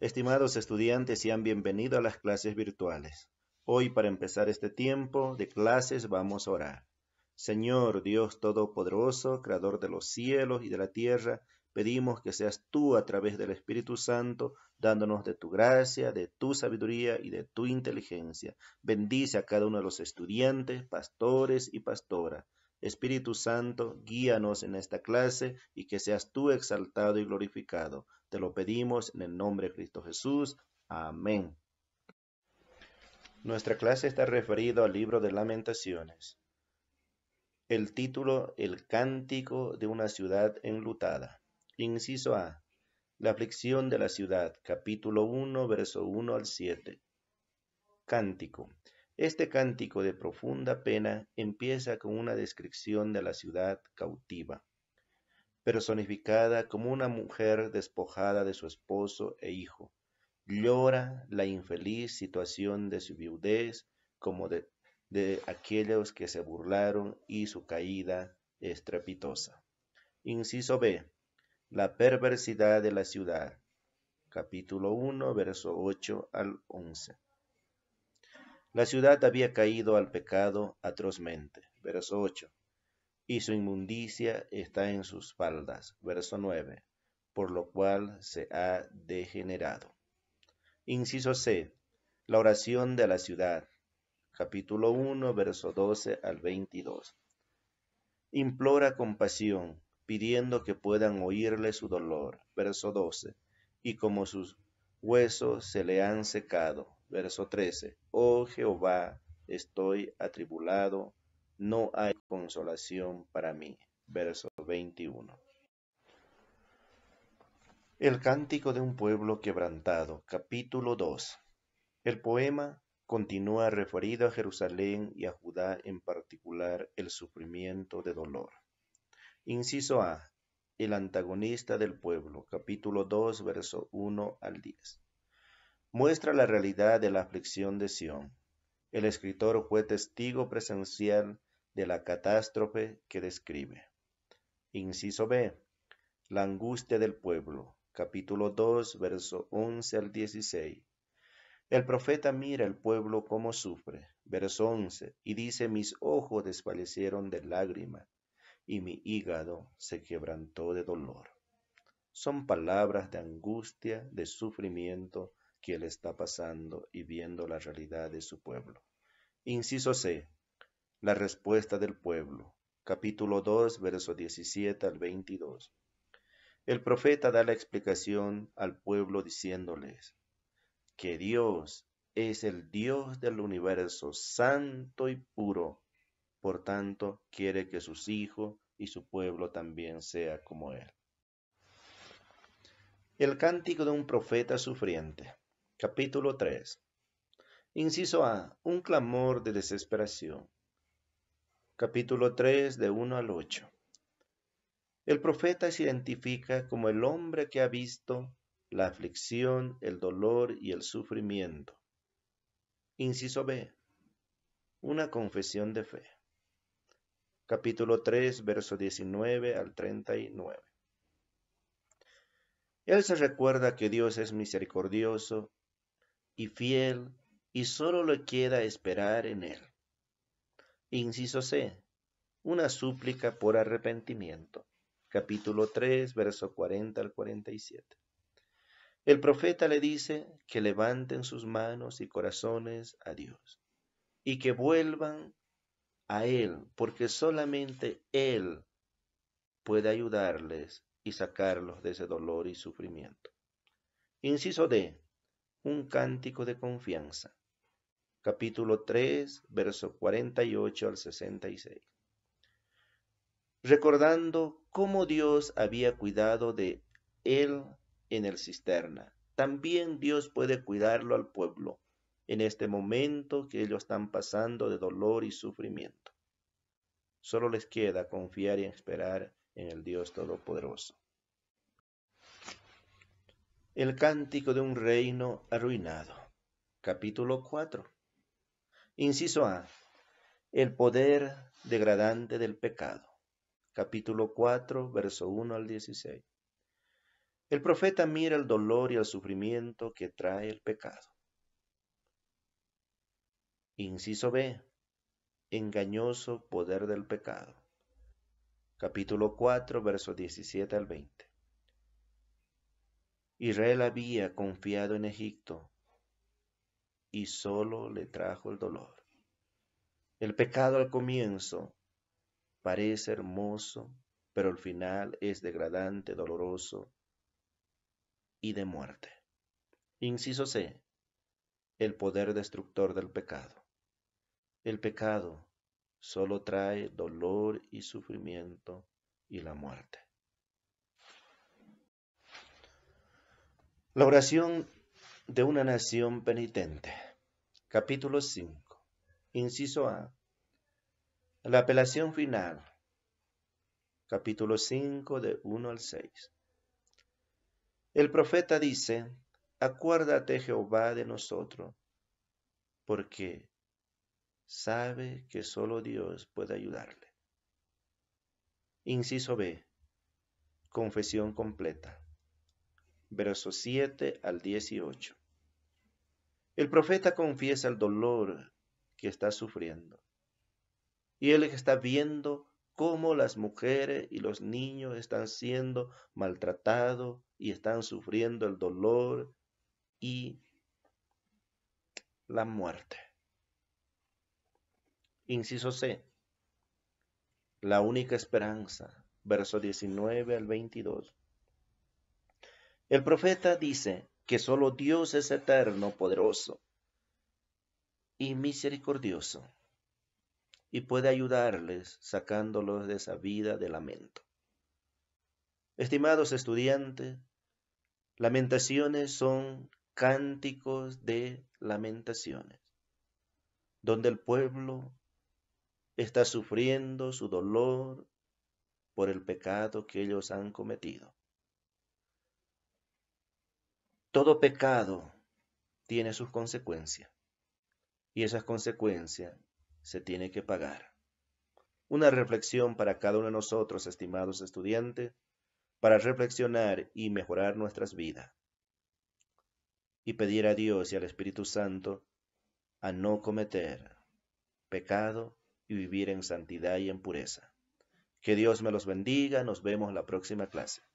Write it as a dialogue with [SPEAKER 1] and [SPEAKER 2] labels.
[SPEAKER 1] Estimados estudiantes, sean bienvenidos a las clases virtuales. Hoy, para empezar este tiempo de clases, vamos a orar. Señor Dios Todopoderoso, Creador de los cielos y de la tierra, pedimos que seas tú a través del Espíritu Santo, dándonos de tu gracia, de tu sabiduría y de tu inteligencia. Bendice a cada uno de los estudiantes, pastores y pastoras Espíritu Santo, guíanos en esta clase y que seas tú exaltado y glorificado. Te lo pedimos en el nombre de Cristo Jesús. Amén. Nuestra clase está referida al libro de lamentaciones. El título El cántico de una ciudad enlutada. Inciso A. La aflicción de la ciudad, capítulo 1, verso 1 al 7. Cántico. Este cántico de profunda pena empieza con una descripción de la ciudad cautiva, personificada como una mujer despojada de su esposo e hijo. Llora la infeliz situación de su viudez como de, aquellos que se burlaron y su caída estrepitosa. Inciso B. La perversidad de la ciudad. Capítulo 1, verso 8 al 11. La ciudad había caído al pecado atrozmente. Verso 8. Y su inmundicia está en sus faldas. Verso 9. Por lo cual se ha degenerado. Inciso C. La oración de la ciudad. Capítulo 1, verso 12 al 22. Implora compasión, pidiendo que puedan oírle su dolor. Verso 12. Y como sus huesos se le han secado. Verso 13. Oh Jehová, estoy atribulado, no hay consolación para mí. Verso 21. El cántico de un pueblo quebrantado, capítulo 2. El poema continúa referido a Jerusalén y a Judá en particular el sufrimiento de dolor. Inciso A. El antagonista del pueblo, capítulo 2, verso 1 al 10 muestra la realidad de la aflicción de Sión. El escritor fue testigo presencial de la catástrofe que describe. Inciso B. La angustia del pueblo. Capítulo 2, verso 11 al 16. El profeta mira al pueblo como sufre. Verso 11. Y dice, mis ojos desfallecieron de lágrima y mi hígado se quebrantó de dolor. Son palabras de angustia, de sufrimiento, que está pasando y viendo la realidad de su pueblo. Inciso C. La respuesta del pueblo. Capítulo 2, verso 17 al 22. El profeta da la explicación al pueblo diciéndoles que Dios es el Dios del universo, santo y puro. Por tanto, quiere que sus hijos y su pueblo también sea como Él. El cántico de un profeta sufriente. Capítulo 3. Inciso A. Un clamor de desesperación. Capítulo 3 de 1 al 8. El profeta se identifica como el hombre que ha visto la aflicción, el dolor y el sufrimiento. Inciso B. Una confesión de fe. Capítulo 3, verso 19 al 39. Él se recuerda que Dios es misericordioso y fiel y solo le queda esperar en Él. Inciso C. Una súplica por arrepentimiento. Capítulo 3, verso 40 al 47. El profeta le dice que levanten sus manos y corazones a Dios y que vuelvan a Él, porque solamente Él puede ayudarles y sacarlos de ese dolor y sufrimiento. Inciso D un cántico de confianza. Capítulo 3, verso 48 al 66. Recordando cómo Dios había cuidado de él en el cisterna, también Dios puede cuidarlo al pueblo en este momento que ellos están pasando de dolor y sufrimiento. Solo les queda confiar y esperar en el Dios Todopoderoso. El cántico de un reino arruinado. Capítulo 4. Inciso A. El poder degradante del pecado. Capítulo 4, verso 1 al 16. El profeta mira el dolor y el sufrimiento que trae el pecado. Inciso B. Engañoso poder del pecado. Capítulo 4, verso 17 al 20. Israel había confiado en Egipto y solo le trajo el dolor. El pecado al comienzo parece hermoso, pero al final es degradante, doloroso y de muerte. Inciso C. El poder destructor del pecado. El pecado solo trae dolor y sufrimiento y la muerte. La oración de una nación penitente. Capítulo 5. Inciso A. La apelación final. Capítulo 5 de 1 al 6. El profeta dice, acuérdate Jehová de nosotros, porque sabe que solo Dios puede ayudarle. Inciso B. Confesión completa versos 7 al 18. El profeta confiesa el dolor que está sufriendo. Y él está viendo cómo las mujeres y los niños están siendo maltratados y están sufriendo el dolor y la muerte. Inciso C. La única esperanza, verso 19 al 22. El profeta dice que solo Dios es eterno, poderoso y misericordioso y puede ayudarles sacándolos de esa vida de lamento. Estimados estudiantes, lamentaciones son cánticos de lamentaciones, donde el pueblo está sufriendo su dolor por el pecado que ellos han cometido. Todo pecado tiene sus consecuencias y esas consecuencias se tienen que pagar. Una reflexión para cada uno de nosotros, estimados estudiantes, para reflexionar y mejorar nuestras vidas. Y pedir a Dios y al Espíritu Santo a no cometer pecado y vivir en santidad y en pureza. Que Dios me los bendiga. Nos vemos la próxima clase.